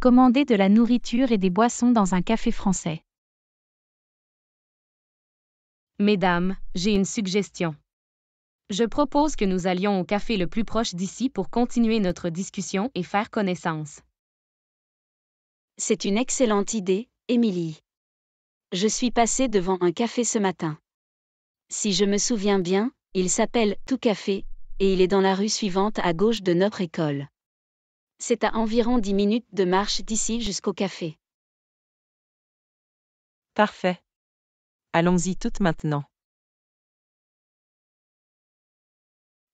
commander de la nourriture et des boissons dans un café français. Mesdames, j'ai une suggestion. Je propose que nous allions au café le plus proche d'ici pour continuer notre discussion et faire connaissance. C'est une excellente idée, Émilie. Je suis passé devant un café ce matin. Si je me souviens bien, il s'appelle Tout Café, et il est dans la rue suivante à gauche de notre école c'est à environ 10 minutes de marche d'ici jusqu'au café. Parfait. Allons-y toutes maintenant.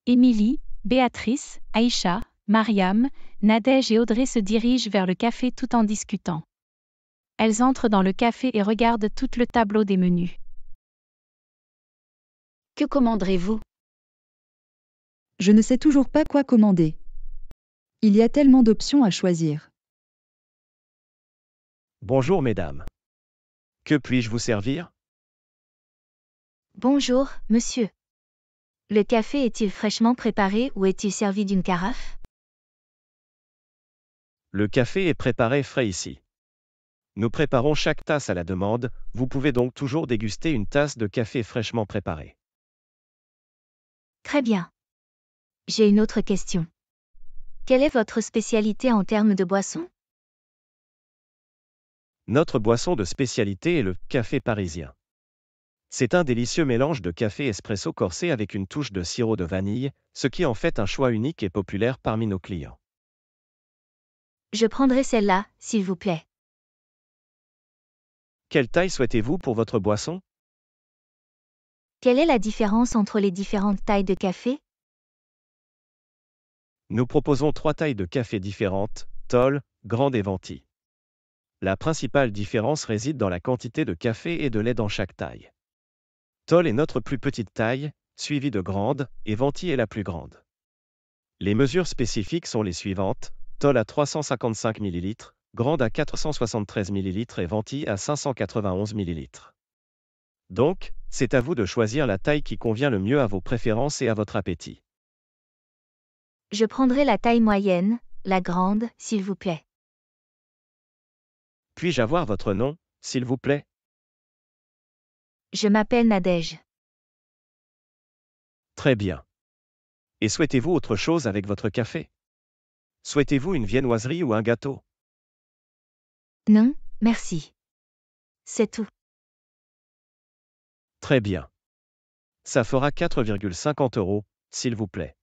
Émilie, Béatrice, Aïcha, Mariam, Nadège et Audrey se dirigent vers le café tout en discutant. Elles entrent dans le café et regardent tout le tableau des menus. Que commanderez-vous Je ne sais toujours pas quoi commander. Il y a tellement d'options à choisir. Bonjour mesdames. Que puis-je vous servir Bonjour, monsieur. Le café est-il fraîchement préparé ou est-il servi d'une carafe Le café est préparé frais ici. Nous préparons chaque tasse à la demande, vous pouvez donc toujours déguster une tasse de café fraîchement préparée. Très bien. J'ai une autre question. Quelle est votre spécialité en termes de boisson Notre boisson de spécialité est le café parisien. C'est un délicieux mélange de café espresso corsé avec une touche de sirop de vanille, ce qui en fait un choix unique et populaire parmi nos clients. Je prendrai celle-là, s'il vous plaît. Quelle taille souhaitez-vous pour votre boisson Quelle est la différence entre les différentes tailles de café nous proposons trois tailles de café différentes, Toll, grande et venti. La principale différence réside dans la quantité de café et de lait dans chaque taille. Toll est notre plus petite taille, suivie de grande, et Venti est la plus grande. Les mesures spécifiques sont les suivantes, Toll à 355 ml, grande à 473 ml et Venti à 591 ml. Donc, c'est à vous de choisir la taille qui convient le mieux à vos préférences et à votre appétit. Je prendrai la taille moyenne, la grande, s'il vous plaît. Puis-je avoir votre nom, s'il vous plaît Je m'appelle Nadège. Très bien. Et souhaitez-vous autre chose avec votre café Souhaitez-vous une viennoiserie ou un gâteau Non, merci. C'est tout. Très bien. Ça fera 4,50 euros, s'il vous plaît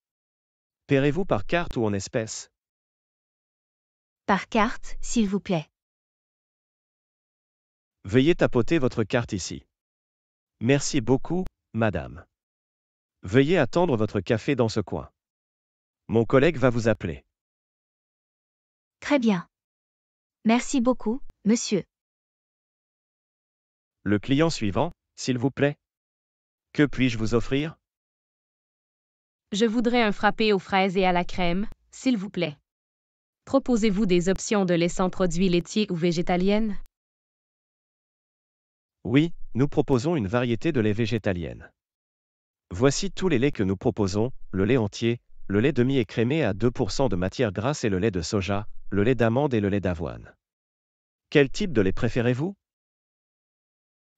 payez vous par carte ou en espèces Par carte, s'il vous plaît. Veuillez tapoter votre carte ici. Merci beaucoup, madame. Veuillez attendre votre café dans ce coin. Mon collègue va vous appeler. Très bien. Merci beaucoup, monsieur. Le client suivant, s'il vous plaît. Que puis-je vous offrir je voudrais un frappé aux fraises et à la crème, s'il vous plaît. Proposez-vous des options de lait sans produits laitiers ou végétaliennes? Oui, nous proposons une variété de lait végétalienne. Voici tous les laits que nous proposons, le lait entier, le lait demi-écrémé à 2% de matière grasse et le lait de soja, le lait d'amande et le lait d'avoine. Quel type de lait préférez-vous?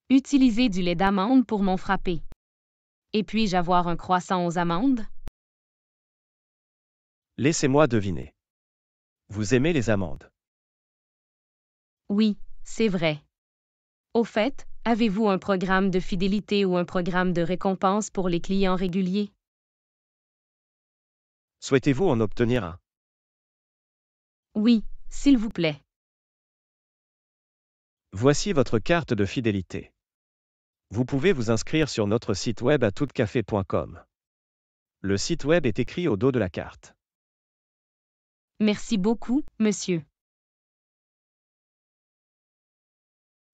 Utilisez du lait d'amande pour mon frappé. Et puis-je avoir un croissant aux amandes? Laissez-moi deviner. Vous aimez les amendes? Oui, c'est vrai. Au fait, avez-vous un programme de fidélité ou un programme de récompense pour les clients réguliers Souhaitez-vous en obtenir un Oui, s'il vous plaît. Voici votre carte de fidélité. Vous pouvez vous inscrire sur notre site web à toutecafé.com. Le site web est écrit au dos de la carte. Merci beaucoup, monsieur.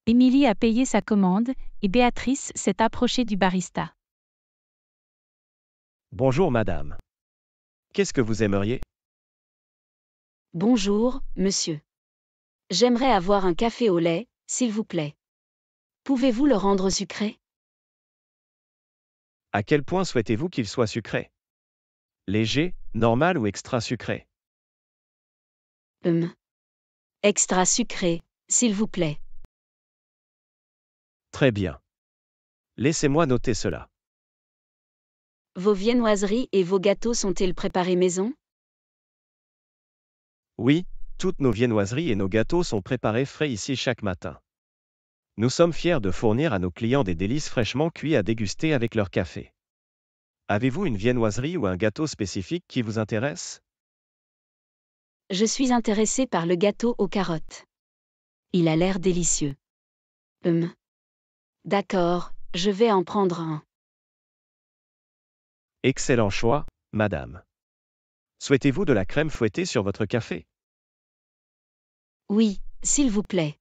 Émilie a payé sa commande, et Béatrice s'est approchée du barista. Bonjour, madame. Qu'est-ce que vous aimeriez Bonjour, monsieur. J'aimerais avoir un café au lait, s'il vous plaît. Pouvez-vous le rendre sucré À quel point souhaitez-vous qu'il soit sucré Léger, normal ou extra sucré Hum. Extra sucré, s'il vous plaît. Très bien. Laissez-moi noter cela. Vos viennoiseries et vos gâteaux sont-ils préparés maison Oui, toutes nos viennoiseries et nos gâteaux sont préparés frais ici chaque matin. Nous sommes fiers de fournir à nos clients des délices fraîchement cuits à déguster avec leur café. Avez-vous une viennoiserie ou un gâteau spécifique qui vous intéresse je suis intéressée par le gâteau aux carottes. Il a l'air délicieux. Hum. D'accord, je vais en prendre un. Excellent choix, madame. Souhaitez-vous de la crème fouettée sur votre café Oui, s'il vous plaît.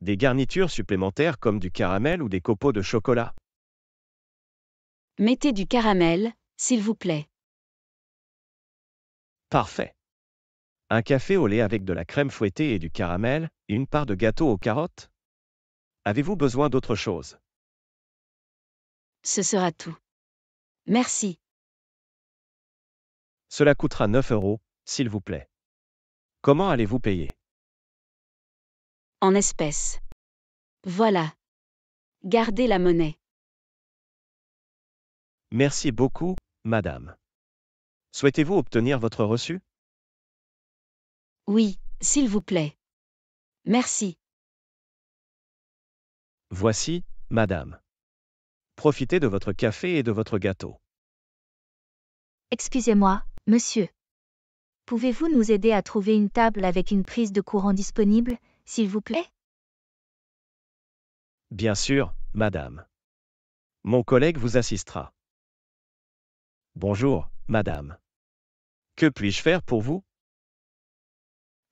Des garnitures supplémentaires comme du caramel ou des copeaux de chocolat Mettez du caramel, s'il vous plaît. Parfait. Un café au lait avec de la crème fouettée et du caramel, une part de gâteau aux carottes Avez-vous besoin d'autre chose Ce sera tout. Merci. Cela coûtera 9 euros, s'il vous plaît. Comment allez-vous payer En espèces. Voilà. Gardez la monnaie. Merci beaucoup, madame. Souhaitez-vous obtenir votre reçu Oui, s'il vous plaît. Merci. Voici, madame. Profitez de votre café et de votre gâteau. Excusez-moi, monsieur. Pouvez-vous nous aider à trouver une table avec une prise de courant disponible, s'il vous plaît Bien sûr, madame. Mon collègue vous assistera. Bonjour, Madame. Que puis-je faire pour vous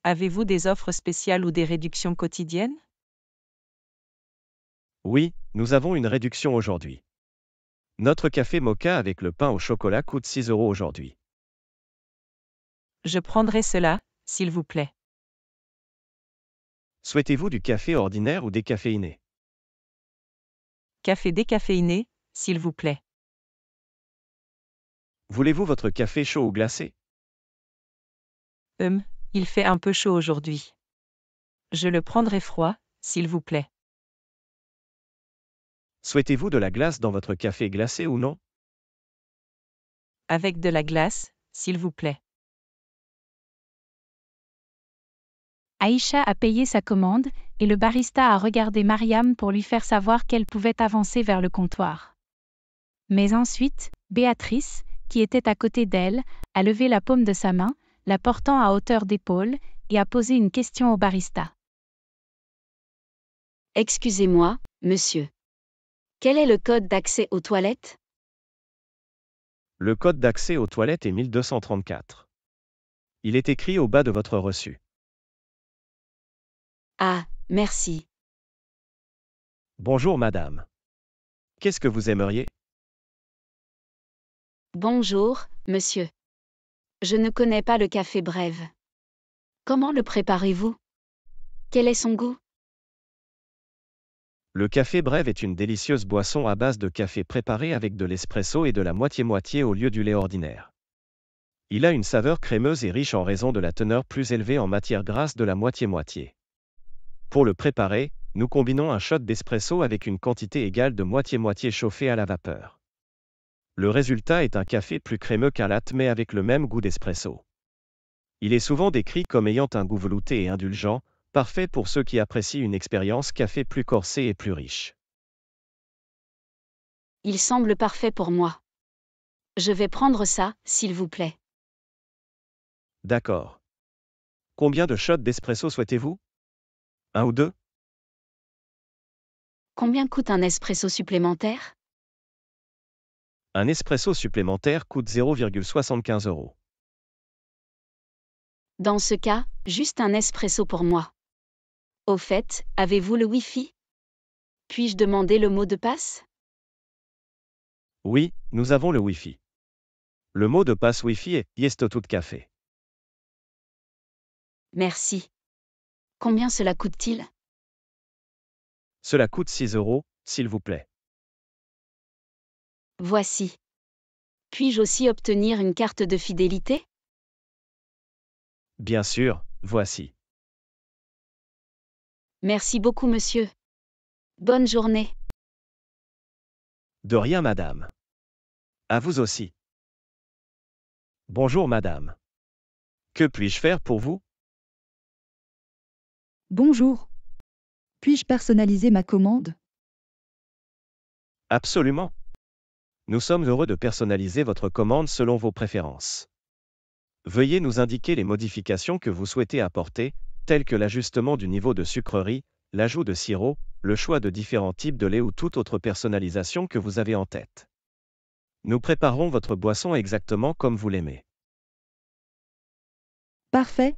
Avez-vous des offres spéciales ou des réductions quotidiennes Oui, nous avons une réduction aujourd'hui. Notre café mocha avec le pain au chocolat coûte 6 euros aujourd'hui. Je prendrai cela, s'il vous plaît. Souhaitez-vous du café ordinaire ou décaféiné Café décaféiné, s'il vous plaît. Voulez-vous votre café chaud ou glacé Hum, il fait un peu chaud aujourd'hui. Je le prendrai froid, s'il vous plaît. Souhaitez-vous de la glace dans votre café glacé ou non Avec de la glace, s'il vous plaît. Aïcha a payé sa commande, et le barista a regardé Mariam pour lui faire savoir qu'elle pouvait avancer vers le comptoir. Mais ensuite, Béatrice, qui était à côté d'elle, a levé la paume de sa main, la portant à hauteur d'épaule, et a posé une question au barista. Excusez-moi, monsieur. Quel est le code d'accès aux toilettes Le code d'accès aux toilettes est 1234. Il est écrit au bas de votre reçu. Ah, merci. Bonjour madame. Qu'est-ce que vous aimeriez Bonjour, monsieur. Je ne connais pas le café brève. Comment le préparez-vous Quel est son goût Le café brève est une délicieuse boisson à base de café préparé avec de l'espresso et de la moitié-moitié au lieu du lait ordinaire. Il a une saveur crémeuse et riche en raison de la teneur plus élevée en matière grasse de la moitié-moitié. Pour le préparer, nous combinons un shot d'espresso avec une quantité égale de moitié-moitié chauffée à la vapeur. Le résultat est un café plus crémeux qu'un latte mais avec le même goût d'espresso. Il est souvent décrit comme ayant un goût velouté et indulgent, parfait pour ceux qui apprécient une expérience café plus corsée et plus riche. Il semble parfait pour moi. Je vais prendre ça, s'il vous plaît. D'accord. Combien de shots d'espresso souhaitez-vous Un ou deux Combien coûte un espresso supplémentaire un espresso supplémentaire coûte 0,75 euros. Dans ce cas, juste un espresso pour moi. Au fait, avez-vous le Wi-Fi Puis-je demander le mot de passe Oui, nous avons le Wi-Fi. Le mot de passe Wi-Fi est Yestotout Café. Merci. Combien cela coûte-t-il Cela coûte 6 euros, s'il vous plaît. Voici. Puis-je aussi obtenir une carte de fidélité Bien sûr, voici. Merci beaucoup, monsieur. Bonne journée. De rien, madame. À vous aussi. Bonjour, madame. Que puis-je faire pour vous Bonjour. Puis-je personnaliser ma commande Absolument. Nous sommes heureux de personnaliser votre commande selon vos préférences. Veuillez nous indiquer les modifications que vous souhaitez apporter, telles que l'ajustement du niveau de sucrerie, l'ajout de sirop, le choix de différents types de lait ou toute autre personnalisation que vous avez en tête. Nous préparons votre boisson exactement comme vous l'aimez. Parfait.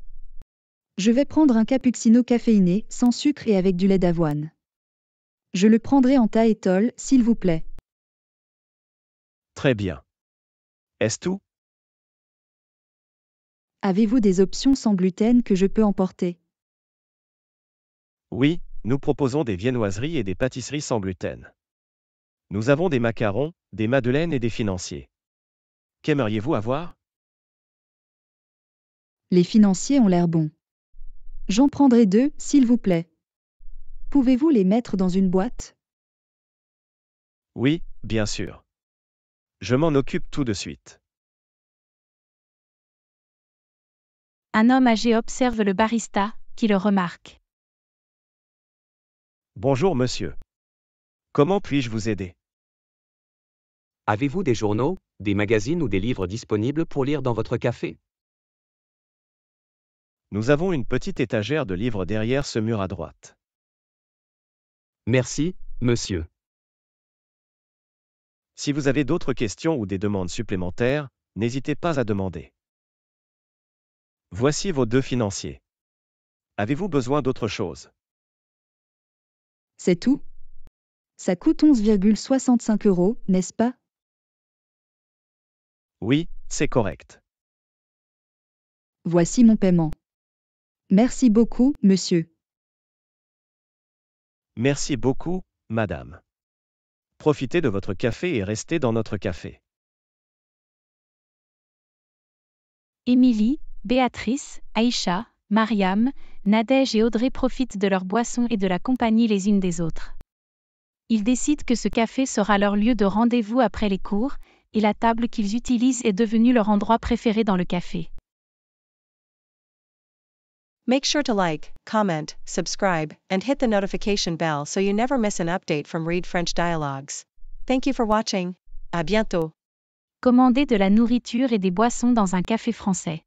Je vais prendre un cappuccino caféiné, sans sucre et avec du lait d'avoine. Je le prendrai en taétole, s'il vous plaît. Très bien. Est-ce tout Avez-vous des options sans gluten que je peux emporter Oui, nous proposons des viennoiseries et des pâtisseries sans gluten. Nous avons des macarons, des madeleines et des financiers. Qu'aimeriez-vous avoir Les financiers ont l'air bons. J'en prendrai deux, s'il vous plaît. Pouvez-vous les mettre dans une boîte Oui, bien sûr. Je m'en occupe tout de suite. Un homme âgé observe le barista, qui le remarque. Bonjour monsieur. Comment puis-je vous aider Avez-vous des journaux, des magazines ou des livres disponibles pour lire dans votre café Nous avons une petite étagère de livres derrière ce mur à droite. Merci, monsieur. Si vous avez d'autres questions ou des demandes supplémentaires, n'hésitez pas à demander. Voici vos deux financiers. Avez-vous besoin d'autre chose C'est tout Ça coûte 11,65 euros, n'est-ce pas Oui, c'est correct. Voici mon paiement. Merci beaucoup, monsieur. Merci beaucoup, madame. Profitez de votre café et restez dans notre café. Émilie, Béatrice, Aïcha, Mariam, Nadège et Audrey profitent de leur boisson et de la compagnie les unes des autres. Ils décident que ce café sera leur lieu de rendez-vous après les cours, et la table qu'ils utilisent est devenue leur endroit préféré dans le café. Make sure to like, comment, subscribe, and hit the notification bell so you never miss an update from Read French Dialogues. Thank you for watching. À bientôt. Commander de la nourriture et des boissons dans un café français.